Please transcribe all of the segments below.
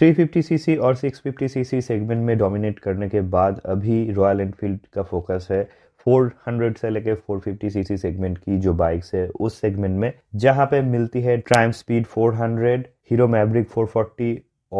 350 CC और 650 CC segment में dominate करने के बाद अभी रॉयल एनफील्ड का फोकस है 400 से लेके 450 सीसी सेगमेंट की जो बाइक्स है उस सेगमेंट में जहाँ पे मिलती है ट्राइम स्पीड 400 हीरो मैब्रिक 440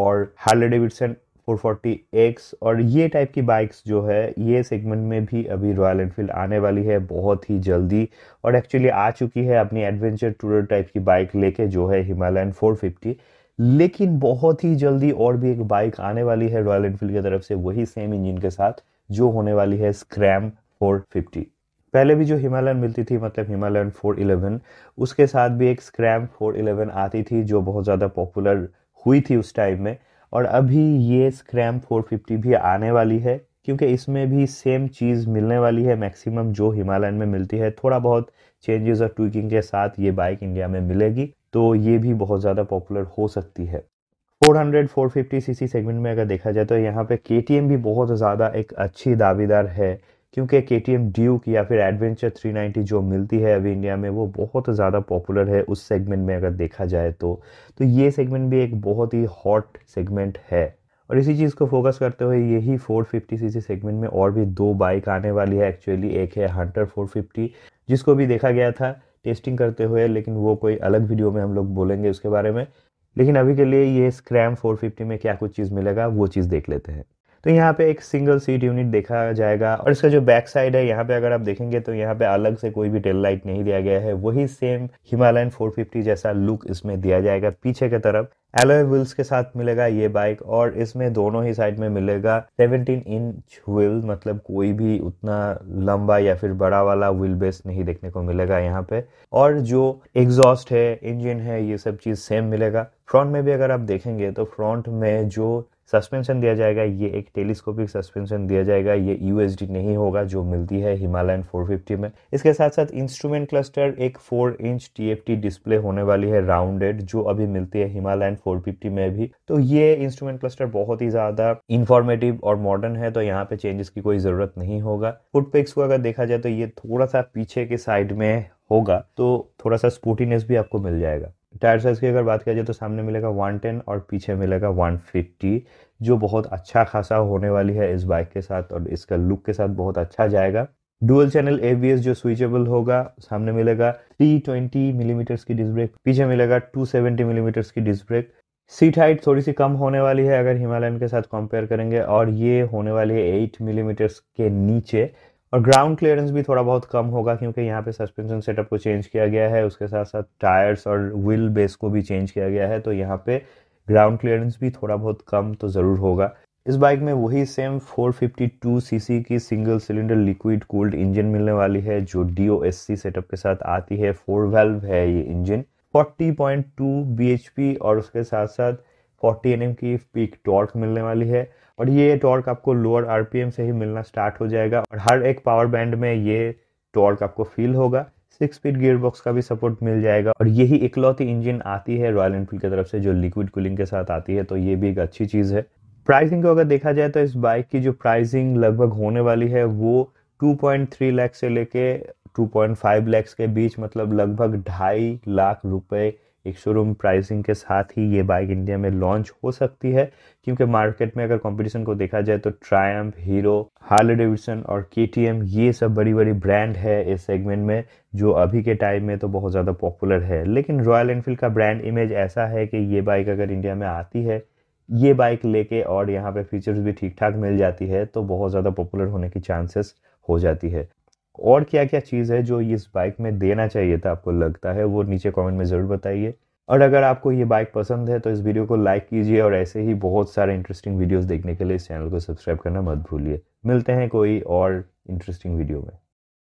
और हार्ले डेविडसन 440X और ये टाइप की बाइक्स जो है ये सेगमेंट में भी अभी रॉयल एनफील्ड आने वाली है बहुत ही जल्दी और एक्चुअली आ चुकी है अपनी एडवेंचर टूर टाइप की बाइक लेके जो है हिमालयन 450 लेकिन बहुत ही जल्दी और भी एक बाइक आने वाली है रॉयल इनफील्ड की तरफ से वही सेम इंजन के साथ जो होने वाली है स्क्रैम 450 पहले भी जो हिमालयन मिलती थी मतलब हिमालयन 411 उसके साथ भी एक स्क्रैम 411 आती थी जो बहुत ज़्यादा पॉपुलर हुई थी उस टाइम में और अभी ये स्क्रैम 450 भी आने वाली है क्योंकि इसमें भी सेम चीज़ मिलने वाली है मैक्सिमम जो हिमालयन में मिलती है थोड़ा बहुत चेंजेस और ट्विकिंग के साथ ये बाइक इंडिया में मिलेगी तो ये भी बहुत ज़्यादा पॉपुलर हो सकती है 400 450 सीसी सेगमेंट में अगर देखा जाए तो यहाँ पे के भी बहुत ज़्यादा एक अच्छी दावेदार है क्योंकि के टी एम ड्यूक या फिर एडवेंचर 390 जो मिलती है अभी इंडिया में वो बहुत ज़्यादा पॉपुलर है उस सेगमेंट में अगर देखा जाए तो तो ये सेगमेंट भी एक बहुत ही हॉट सेगमेंट है और इसी चीज़ को फोकस करते हुए यही 450 सीसी सेगमेंट में और भी दो बाइक आने वाली है एक्चुअली एक है हंटर फोर जिसको भी देखा गया था टेस्टिंग करते हुए लेकिन वो कोई अलग वीडियो में हम लोग बोलेंगे उसके बारे में लेकिन अभी के लिए ये स्क्रैम 450 में क्या कुछ चीज़ मिलेगा वो चीज़ देख लेते हैं तो यहाँ पे एक सिंगल सीट यूनिट देखा जाएगा और इसका जो बैक साइड है यहाँ पे अगर आप देखेंगे तो यहाँ पे अलग से कोई भी टेल लाइट नहीं दिया गया है वही सेम हिमालयन 450 जैसा लुक इसमें दिया जाएगा पीछे की तरफ एलोय व्हील्स के साथ मिलेगा ये बाइक और इसमें दोनों ही साइड में मिलेगा 17 इंच व्हील मतलब कोई भी उतना लंबा या फिर बड़ा वाला व्हील बेस नहीं देखने को मिलेगा यहाँ पे और जो एग्जॉस्ट है इंजन है ये सब चीज़ सेम मिलेगा फ्रंट में भी अगर आप देखेंगे तो फ्रंट में जो सस्पेंशन दिया जाएगा ये एक टेलीस्कोपिक सस्पेंशन दिया जाएगा ये यूएसडी नहीं होगा जो मिलती है हिमालयन 450 में इसके साथ साथ इंस्ट्रूमेंट क्लस्टर एक 4 इंच टीएफटी डिस्प्ले होने वाली है राउंडेड जो अभी मिलती है हिमालयन 450 में भी तो ये इंस्ट्रूमेंट क्लस्टर बहुत ही ज्यादा इन्फॉर्मेटिव और मॉडर्न है तो यहाँ पे चेंजेस की कोई जरूरत नहीं होगा फुटपिक्स को अगर देखा जाए तो ये थोड़ा सा पीछे के साइड में होगा तो थोड़ा सा स्पोर्टीनेस भी आपको मिल जाएगा टायर साइज़ की अगर बात किया जाए तो सामने मिलेगा वन टेन और पीछे मिलेगा वन फिफ्टी जो बहुत अच्छा खासा होने वाली है इस बाइक के साथ और इसका लुक के साथ बहुत अच्छा जाएगा डुअल चैनल ए जो स्विचेबल होगा सामने मिलेगा 320 मिलीमीटर mm की डिस्क ब्रेक पीछे मिलेगा 270 मिलीमीटर mm की डिस्क ब्रेक सीट हाइट थोड़ी सी कम होने वाली है अगर हिमालयन के साथ कंपेयर करेंगे और ये होने वाली है एट मिलीमीटर्स के नीचे और ग्राउंड क्लियरेंस भी थोड़ा बहुत कम होगा क्योंकि यहाँ पे सस्पेंशन सेटअप को चेंज किया गया है उसके साथ साथ टायर्स और व्हील बेस को भी चेंज किया गया है तो यहाँ पे ग्राउंड क्लियरेंस भी थोड़ा बहुत कम तो ज़रूर होगा इस बाइक में वही सेम 452 सीसी की single cylinder liquid cooled engine मिलने वाली है जो डी सेटअप के साथ आती है फोर वेल्व है ये इंजन 40.2 bhp और उसके साथ साथ 40 nm की पीक टॉर्क मिलने वाली है और ये टॉर्क आपको लोअर आरपीएम से ही मिलना स्टार्ट हो जाएगा और हर एक पावर बैंड में ये टॉर्क आपको फील होगा सिक्स स्पीड गियरबॉक्स का भी सपोर्ट मिल जाएगा और यही इकलौती इंजन आती है रॉयल एनफील्ड की तरफ से जो लिक्विड कूलिंग के साथ आती है तो ये भी एक अच्छी चीज़ है प्राइसिंग को अगर देखा जाए तो इस बाइक की जो प्राइसिंग लगभग होने वाली है वो 2.3 लाख से लेके 2.5 लाख के बीच मतलब लगभग ढाई लाख रुपए एक शोरूम प्राइसिंग के साथ ही ये बाइक इंडिया में लॉन्च हो सकती है क्योंकि मार्केट में अगर कंपटीशन को देखा जाए तो ट्रायम्फ हीरो हार्ले डेविडसन और के ये सब बड़ी बड़ी ब्रांड है इस सेगमेंट में जो अभी के टाइम में तो बहुत ज़्यादा पॉपुलर है लेकिन रॉयल एनफील्ड का ब्रांड इमेज ऐसा है कि ये बाइक अगर इंडिया में आती है ये बाइक लेके और यहाँ पे फीचर्स भी ठीक ठाक मिल जाती है तो बहुत ज़्यादा पॉपुलर होने की चांसेस हो जाती है और क्या क्या चीज़ है जो इस बाइक में देना चाहिए था आपको लगता है वो नीचे कमेंट में ज़रूर बताइए और अगर आपको ये बाइक पसंद है तो इस वीडियो को लाइक कीजिए और ऐसे ही बहुत सारे इंटरेस्टिंग वीडियोस देखने के लिए इस चैनल को सब्सक्राइब करना मत भूलिए मिलते हैं कोई और इंटरेस्टिंग वीडियो में